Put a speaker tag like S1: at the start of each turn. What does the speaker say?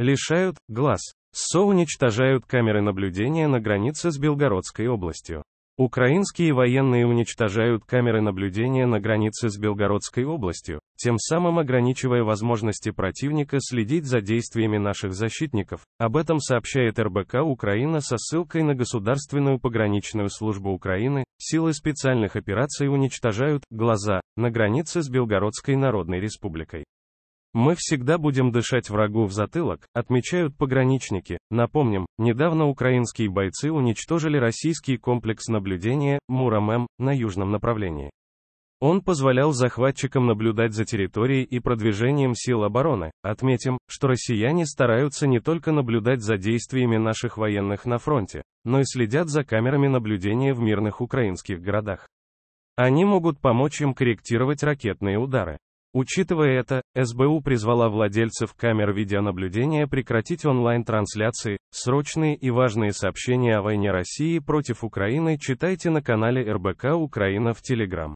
S1: лишают глаз, ССО уничтожают камеры наблюдения на границе с Белгородской областью. Украинские военные уничтожают камеры наблюдения на границе с Белгородской областью, тем самым ограничивая возможности противника следить за действиями наших защитников. Об этом сообщает РБК Украина со ссылкой на Государственную пограничную службу Украины. Силы специальных операций уничтожают глаза на границе с Белгородской Народной Республикой. Мы всегда будем дышать врагу в затылок, отмечают пограничники. Напомним, недавно украинские бойцы уничтожили российский комплекс наблюдения Мурамэм на южном направлении. Он позволял захватчикам наблюдать за территорией и продвижением сил обороны. Отметим, что россияне стараются не только наблюдать за действиями наших военных на фронте, но и следят за камерами наблюдения в мирных украинских городах. Они могут помочь им корректировать ракетные удары. Учитывая это, СБУ призвала владельцев камер видеонаблюдения прекратить онлайн-трансляции. Срочные и важные сообщения о войне России против Украины читайте на канале РБК Украина в Телеграм.